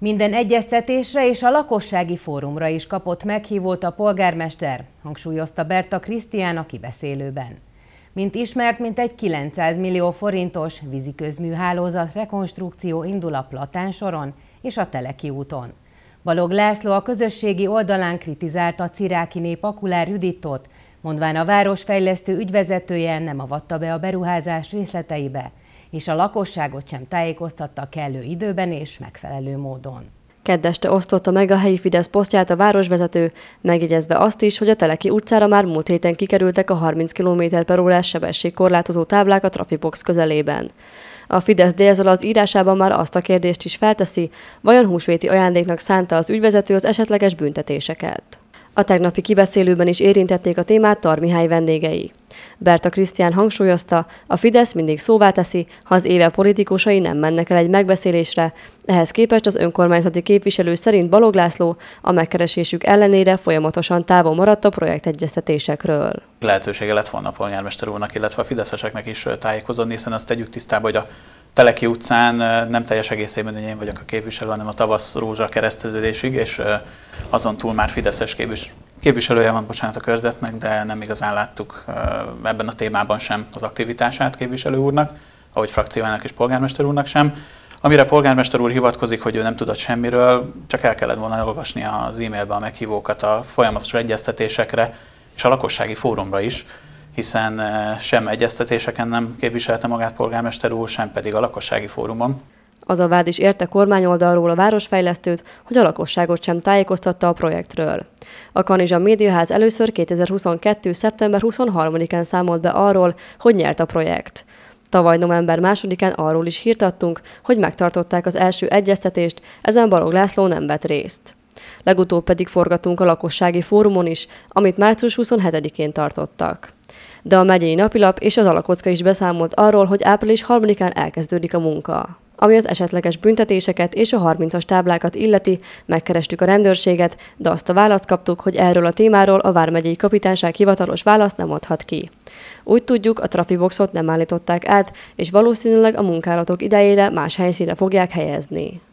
Minden egyeztetésre és a lakossági fórumra is kapott meghívót a polgármester, hangsúlyozta Berta Krisztián a kibeszélőben. Mint ismert, mint egy 900 millió forintos víziközműhálózat rekonstrukció indul a Platán soron és a Teleki úton. Balog László a közösségi oldalán kritizálta Ciráki nép Akulár Juditot, mondván a városfejlesztő ügyvezetője nem avatta be a beruházás részleteibe, és a lakosságot sem tájékoztatta kellő időben és megfelelő módon. Kedd osztotta meg a helyi Fidesz posztját a városvezető, megjegyezve azt is, hogy a Teleki utcára már múlt héten kikerültek a 30 km per órás sebességkorlátozó táblák a trafibox közelében. A Fidesz délzel az írásában már azt a kérdést is felteszi, vajon húsvéti ajándéknak szánta az ügyvezető az esetleges büntetéseket. A tegnapi kibeszélőben is érintették a témát Tarmihály vendégei. Berta Krisztián hangsúlyozta, a Fidesz mindig szóvá teszi, ha az éve politikusai nem mennek el egy megbeszélésre. Ehhez képest az önkormányzati képviselő szerint Balog László a megkeresésük ellenére folyamatosan távol maradt a projektegyeztetésekről. Lehetősége lett volna a polgármester úrnak, illetve a fideszeseknek is tájékozódni, hiszen azt tegyük tisztába, hogy a Teleki utcán nem teljes egészében hogy én vagyok a képviselő, hanem a tavasz rózsa kereszteződésig, és azon túl már Fideszes képviselője van, bocsánat, a körzetnek, de nem igazán láttuk ebben a témában sem az aktivitását képviselő úrnak, ahogy frakciójának és polgármester úrnak sem. Amire polgármester úr hivatkozik, hogy ő nem tudott semmiről, csak el kellett volna olvasni az e-mailbe a meghívókat a folyamatos egyeztetésekre és a lakossági fórumra is, hiszen eh, sem egyeztetéseken nem képviselte magát polgármester úr, sem pedig a lakossági fórumon. Az a vád is érte kormányoldalról a városfejlesztőt, hogy a lakosságot sem tájékoztatta a projektről. A Kanizsa Médiaház először 2022. szeptember 23-án számolt be arról, hogy nyert a projekt. Tavaly november 2-án arról is hírtattunk, hogy megtartották az első egyeztetést, ezen Balog László nem vett részt legutóbb pedig forgatunk a lakossági fórumon is, amit március 27-én tartottak. De a megyei napilap és az alakocka is beszámolt arról, hogy április 3-án elkezdődik a munka. Ami az esetleges büntetéseket és a 30-as táblákat illeti, megkerestük a rendőrséget, de azt a választ kaptuk, hogy erről a témáról a Vármegyei Kapitányság hivatalos választ nem adhat ki. Úgy tudjuk, a trafiboxot nem állították át, és valószínűleg a munkálatok idejére más helyszínre fogják helyezni.